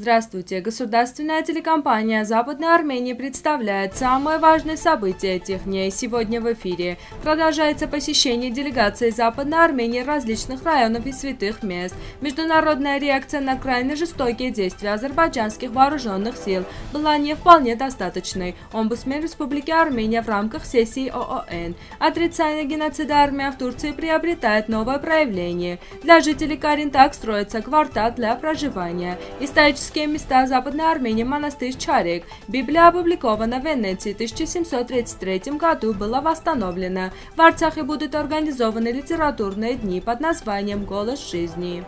Здравствуйте! Государственная телекомпания Западной Армении представляет самое важное событие этих дней сегодня в эфире. Продолжается посещение делегации Западной Армении различных районов и святых мест. Международная реакция на крайне жестокие действия азербайджанских вооруженных сил была не вполне достаточной. Омбудсмен Республики Армения в рамках сессии ООН. Отрицание геноцида армия в Турции приобретает новое проявление. Для жителей Карин строится квартал для проживания. Исторически Георгиевския места Западной Армении монастырь Чарик. Библия, опубликована в Венеции в 1733 году, была восстановлена. В Арцахе будут организованы литературные дни под названием «Голос жизни».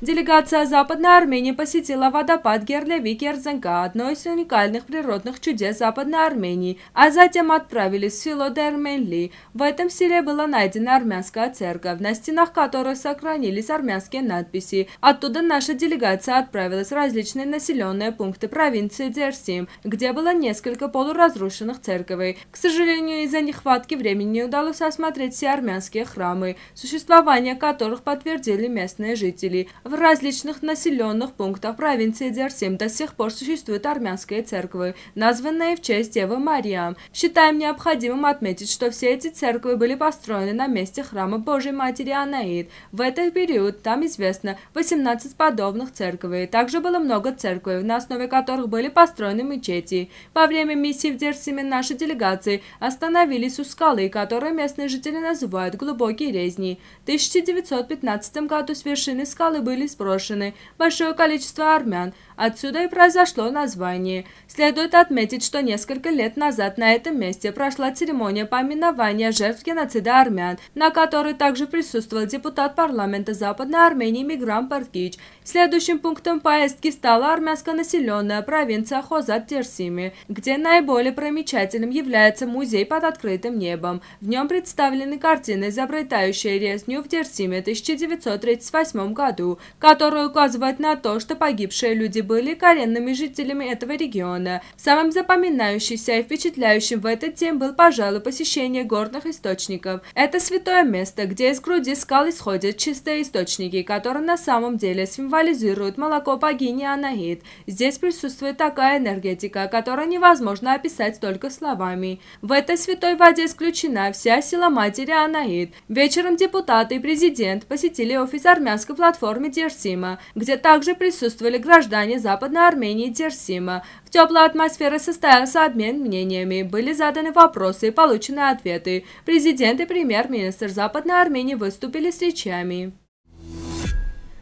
Делегация Западной Армении посетила водопад Герлеви Керзенка, одно из уникальных природных чудес Западной Армении, а затем отправились в село Дерменли. В этом селе была найдена армянская церковь, на стенах которой сохранились армянские надписи. Оттуда наша делегация отправилась в различные населенные пункты провинции Дерсим, где было несколько полуразрушенных церквей. К сожалению, из-за нехватки времени не удалось осмотреть все армянские храмы, существование которых подтвердили местные жители. В различных населенных пунктах провинции Дерсим до сих пор существуют армянские церкви, названные в честь Девы Мария. Считаем необходимым отметить, что все эти церкви были построены на месте храма Божьей Матери Анаид. В этот период там известно 18 подобных церквей. Также было много церквей, на основе которых были построены мечети. Во время миссии в Дерсиме наши делегации остановились у скалы, которую местные жители называют глубокий резни». В 1915 году с вершины скалы были были сброшены большое количество армян. Отсюда и произошло название. Следует отметить, что несколько лет назад на этом месте прошла церемония поминования жертв геноцида армян, на которой также присутствовал депутат парламента Западной Армении Мигран Паркич Следующим пунктом поездки стала армянско-населенная провинция Хозат-Терсими, где наиболее примечательным является музей под открытым небом. В нем представлены картины, изобретающие резню в Терсиме 1938 году, которые указывают на то, что погибшие люди были коренными жителями этого региона. Самым запоминающимся и впечатляющим в этот день был, пожалуй, посещение горных источников. Это святое место, где из груди скал исходят чистые источники, которые на самом деле символизируют символизирует молоко богини Анаит. Здесь присутствует такая энергетика, которую невозможно описать только словами. В этой святой воде исключена вся сила матери Анаит. Вечером депутаты и президент посетили офис армянской платформы Дерсима, где также присутствовали граждане Западной Армении Дерсима. В теплой атмосфере состоялся обмен мнениями, были заданы вопросы и получены ответы. Президент и премьер-министр Западной Армении выступили с речами.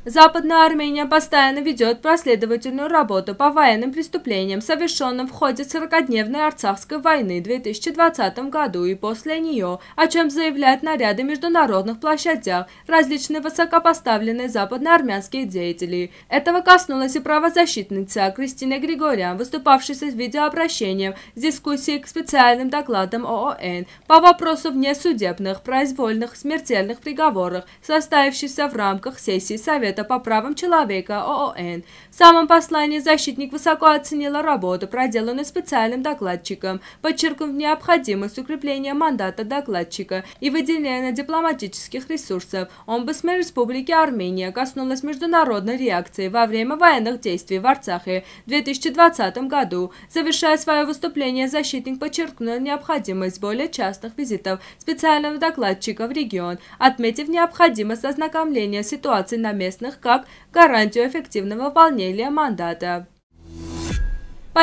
Западная Армения постоянно ведет проследовательную работу по военным преступлениям, совершенным в ходе 40-дневной Арцахской войны в 2020 году и после нее, о чем заявляют наряды международных площадях различные высокопоставленные западноармянские деятели. Этого коснулась и правозащитница Кристина Григорян, выступавшая с видеообращением с дискуссией к специальным докладам ООН по вопросу внесудебных, произвольных, смертельных приговорах, состоявшихся в рамках сессии Совета Совета по правам человека ООН. В самом послании защитник высоко оценила работу, проделанную специальным докладчиком, подчеркнув необходимость укрепления мандата докладчика и выделения дипломатических ресурсов. Омбудсмен Республики Армения коснулась международной реакции во время военных действий в Арцахе в 2020 году. Завершая свое выступление, защитник подчеркнул необходимость более частных визитов специального докладчика в регион, отметив необходимость ознакомления ситуации на местном местных как гарантию эффективного выполнения мандата.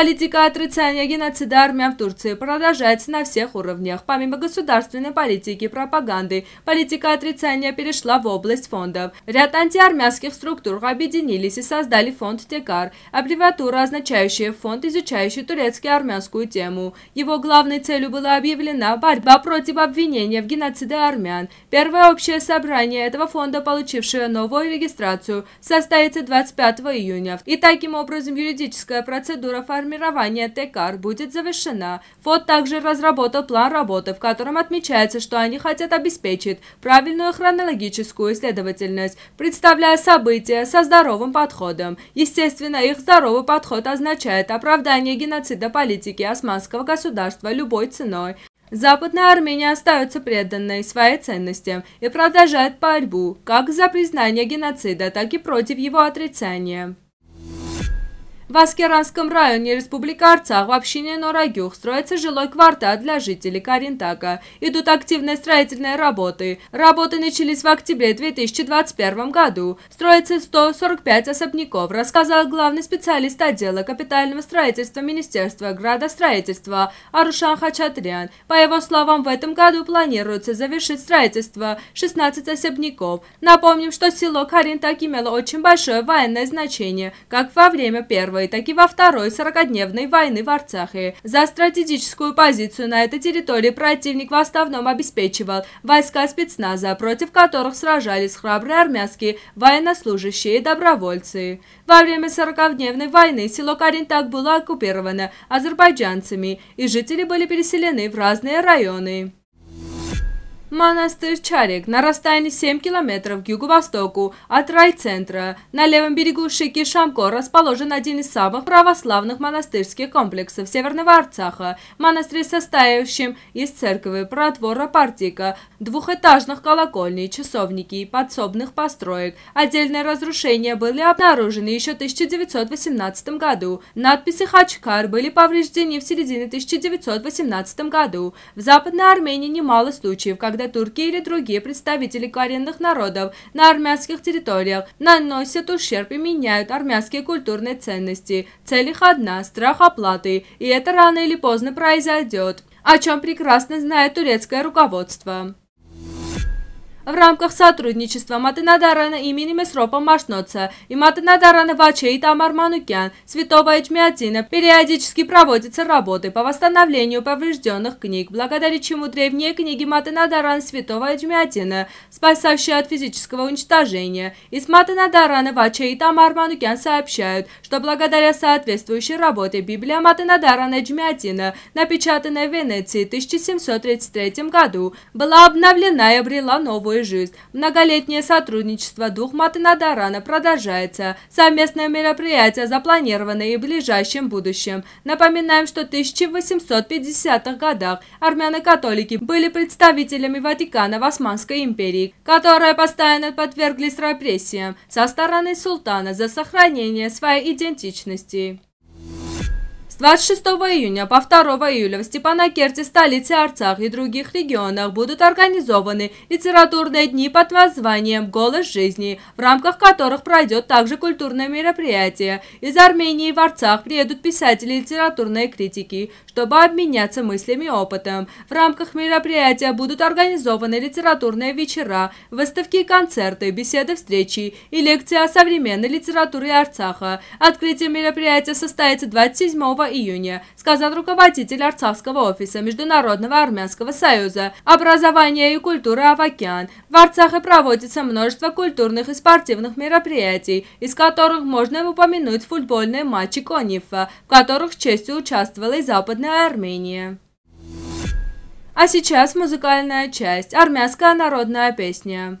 Политика отрицания геноцида армян в Турции продолжается на всех уровнях. Помимо государственной политики и пропаганды, политика отрицания перешла в область фондов. Ряд антиармянских структур объединились и создали фонд Текар, аббревиатура, означающая фонд, изучающий турецкий армянскую тему. Его главной целью была объявлена борьба против обвинения в геноциде армян. Первое общее собрание этого фонда, получившее новую регистрацию, состоится 25 июня. И таким образом юридическая процедура формируется формирования ТКАР будет завершена. ФОД также разработал план работы, в котором отмечается, что они хотят обеспечить правильную хронологическую исследовательность, представляя события со здоровым подходом. Естественно, их здоровый подход означает оправдание геноцида политики османского государства любой ценой. Западная Армения остается преданной своей ценностям и продолжает борьбу как за признание геноцида, так и против его отрицания. В Аскеранском районе Республики Арцах в общине Норагюх строится жилой квартал для жителей Каринтака. Идут активные строительные работы. Работы начались в октябре 2021 году. Строится 145 особняков, рассказал главный специалист отдела капитального строительства Министерства градостроительства Арушан Хачатрян. По его словам, в этом году планируется завершить строительство 16 особняков. Напомним, что село Каринтак имело очень большое военное значение, как во время Первой первой, так и во второй 40-дневной войны в Арцахе. За стратегическую позицию на этой территории противник в основном обеспечивал войска спецназа, против которых сражались храбрые армянские военнослужащие и добровольцы. Во время 40-дневной войны село Каринтак было оккупировано азербайджанцами, и жители были переселены в разные районы. Монастырь Чарик на расстоянии 7 километров к юго-востоку от райцентра. На левом берегу Шики Шамко расположен один из самых православных монастырских комплексов Северного Арцаха. Монастырь, состоящим из церкви, протвора, партика, двухэтажных колокольней, часовники и подсобных построек. Отдельные разрушения были обнаружены еще в 1918 году. Надписи Хачкар были повреждены в середине 1918 году. В Западной Армении немало случаев, когда Ирана, Турции или другие представители коренных народов на армянских территориях, наносят ущерб и меняют армянские культурные ценности. Цель их одна – страх оплаты, и это рано или поздно произойдет о чем прекрасно знает турецкое руководство. В рамках сотрудничества Матенадарана имени Месропа Машноца и Матенадарана Вачей Тамар Манукян Святого Эчмиатина периодически проводятся работы по восстановлению поврежденных книг, благодаря чему древние книги Матенадарана Святого Эчмиатина, спасающие от физического уничтожения, из Матенадарана Вачей и Тамар Манукян сообщают, что благодаря соответствующей работе Библия Матенадарана Эчмиатина, напечатанная в Венеции в 1733 году, была обновлена и обрела новую и жизнь. Многолетнее сотрудничество Духмат и Надарана продолжается. Совместное мероприятие запланировано и в ближайшем будущем. Напоминаем, что в 1850-х годах армяно-католики были представителями Ватикана в Османской империи, которая постоянно подверглись репрессиям со стороны султана за сохранение своей идентичности. С 26 июня по 2 июля в Степанакерте, столице Арцах и других регионах будут организованы литературные дни под названием «Голос жизни», в рамках которых пройдет также культурное мероприятие. Из Армении в Арцах приедут писатели и литературные критики, чтобы обменяться мыслями и опытом. В рамках мероприятия будут организованы литературные вечера, выставки и концерты, беседы, встречи и лекции о современной литературе Арцаха. Открытие мероприятия состоится 27 июня, сказал руководитель Арцахского офиса Международного Армянского Союза. Образование и культура Авакян. В Арцахе проводится множество культурных и спортивных мероприятий, из которых можно упомянуть футбольные матчи Конифа, в которых в честь участвовала и Западная Армения. А сейчас музыкальная часть «Армянская народная песня».